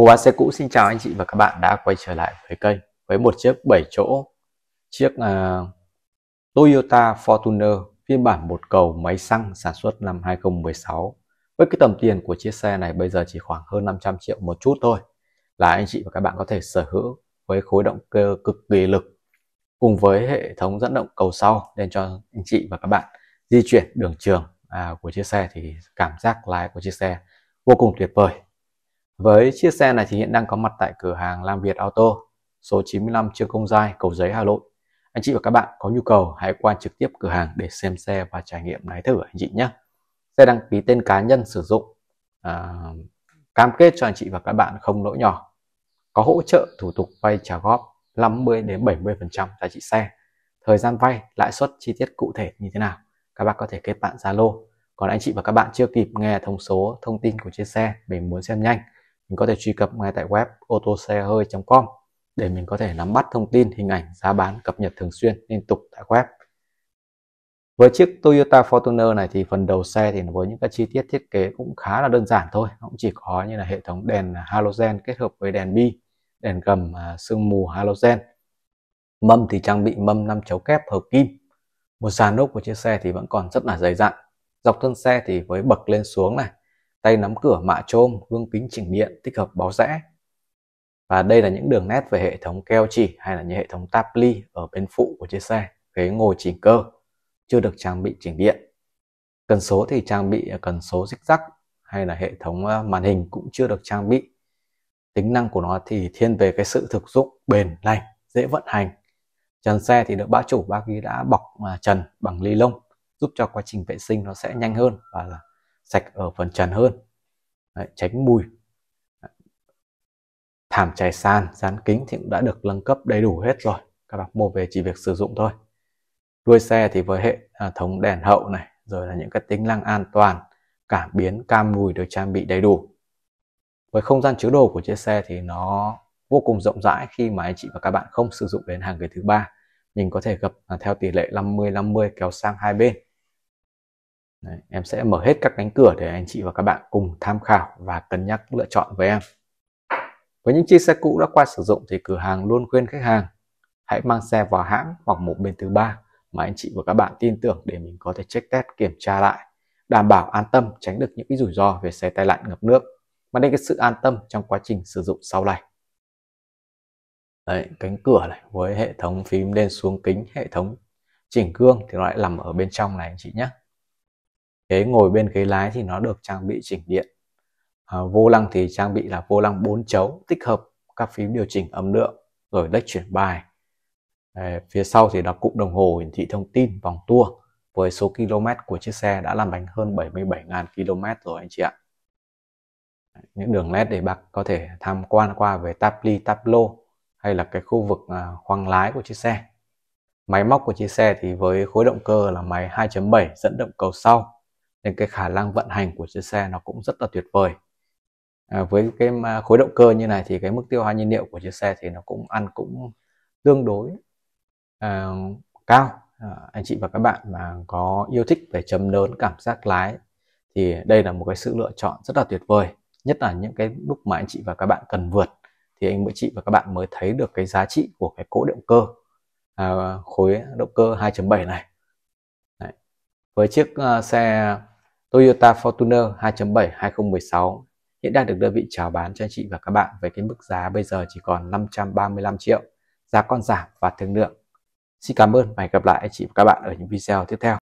Mua bán xe cũ xin chào anh chị và các bạn đã quay trở lại với kênh với một chiếc 7 chỗ chiếc uh, Toyota Fortuner phiên bản một cầu máy xăng sản xuất năm 2016 với cái tầm tiền của chiếc xe này bây giờ chỉ khoảng hơn 500 triệu một chút thôi là anh chị và các bạn có thể sở hữu với khối động cơ cực kỳ lực cùng với hệ thống dẫn động cầu sau nên cho anh chị và các bạn di chuyển đường trường à, của chiếc xe thì cảm giác lái của chiếc xe vô cùng tuyệt vời với chiếc xe này thì hiện đang có mặt tại cửa hàng Lam Việt Auto, số 95 Trương Công Giai, Cầu Giấy, Hà Nội. Anh chị và các bạn có nhu cầu hãy qua trực tiếp cửa hàng để xem xe và trải nghiệm lái thử anh chị nhé. Xe đăng ký tên cá nhân sử dụng, à, cam kết cho anh chị và các bạn không lỗi nhỏ. Có hỗ trợ thủ tục vay trả góp 50 đến 70% giá trị xe. Thời gian vay, lãi suất chi tiết cụ thể như thế nào? Các bạn có thể kết bạn Zalo. Còn anh chị và các bạn chưa kịp nghe thông số thông tin của chiếc xe mình muốn xem nhanh mình có thể truy cập ngay tại web xe otoxehơi.com để mình có thể nắm bắt thông tin hình ảnh giá bán cập nhật thường xuyên liên tục tại web. Với chiếc Toyota Fortuner này thì phần đầu xe thì với những cái chi tiết thiết kế cũng khá là đơn giản thôi. cũng chỉ có như là hệ thống đèn halogen kết hợp với đèn bi, đèn gầm à, sương mù halogen. Mâm thì trang bị mâm 5 chấu kép hợp kim. Một sàn ốp của chiếc xe thì vẫn còn rất là dày dặn. Dọc thân xe thì với bậc lên xuống này, tay nắm cửa mạ trôm, gương kính chỉnh điện, tích hợp báo rẽ. Và đây là những đường nét về hệ thống keo chỉ hay là như hệ thống táp ly ở bên phụ của chiếc xe, ghế ngồi chỉnh cơ, chưa được trang bị chỉnh điện. Cần số thì trang bị à, cần số rích rắc hay là hệ thống à, màn hình cũng chưa được trang bị. Tính năng của nó thì thiên về cái sự thực dụng, bền, lành, dễ vận hành. Trần xe thì được bác chủ bác ghi đã bọc à, trần bằng ly lông giúp cho quá trình vệ sinh nó sẽ nhanh hơn và sạch ở phần trần hơn Đấy, tránh mùi thảm trải sàn dán kính thì cũng đã được nâng cấp đầy đủ hết rồi các bạn mua về chỉ việc sử dụng thôi đuôi xe thì với hệ à, thống đèn hậu này rồi là những cái tính năng an toàn cảm biến cam mùi được trang bị đầy đủ với không gian chứa đồ của chiếc xe thì nó vô cùng rộng rãi khi mà anh chị và các bạn không sử dụng đến hàng ghế thứ ba mình có thể gập à, theo tỷ lệ 50 50 kéo sang hai bên Đấy, em sẽ mở hết các cánh cửa để anh chị và các bạn cùng tham khảo và cân nhắc lựa chọn với em. Với những chiếc xe cũ đã qua sử dụng thì cửa hàng luôn khuyên khách hàng hãy mang xe vào hãng hoặc một bên thứ ba mà anh chị và các bạn tin tưởng để mình có thể check test kiểm tra lại, đảm bảo an tâm tránh được những cái rủi ro về xe tai nạn ngập nước mà đến cái sự an tâm trong quá trình sử dụng sau này. Đấy, cánh cửa này với hệ thống phím lên xuống kính, hệ thống chỉnh gương thì nó lại nằm ở bên trong này anh chị nhé ghế ngồi bên ghế lái thì nó được trang bị chỉnh điện à, vô lăng thì trang bị là vô lăng 4 chấu tích hợp các phím điều chỉnh âm lượng rồi lệch chuyển bài à, phía sau thì là cụm đồng hồ hiển thị thông tin vòng tua với số km của chiếc xe đã làm bánh hơn 77.000 km rồi anh chị ạ những đường led để bác có thể tham quan qua về tabli tablo hay là cái khu vực à, khoang lái của chiếc xe máy móc của chiếc xe thì với khối động cơ là máy 2.7 dẫn động cầu sau nên cái khả năng vận hành của chiếc xe nó cũng rất là tuyệt vời à, với cái à, khối động cơ như này thì cái mức tiêu hao nhiên liệu của chiếc xe thì nó cũng ăn cũng tương đối à, cao à, anh chị và các bạn mà có yêu thích về chấm lớn cảm giác lái thì đây là một cái sự lựa chọn rất là tuyệt vời nhất là những cái lúc mà anh chị và các bạn cần vượt thì anh chị và các bạn mới thấy được cái giá trị của cái cỗ động cơ à, khối động cơ 2.7 này Đấy. với chiếc uh, xe Toyota Fortuner 2.7 2016 hiện đang được đơn vị chào bán cho anh chị và các bạn với cái mức giá bây giờ chỉ còn 535 triệu, giá còn giảm và thương lượng. Xin cảm ơn và hẹn gặp lại anh chị và các bạn ở những video tiếp theo.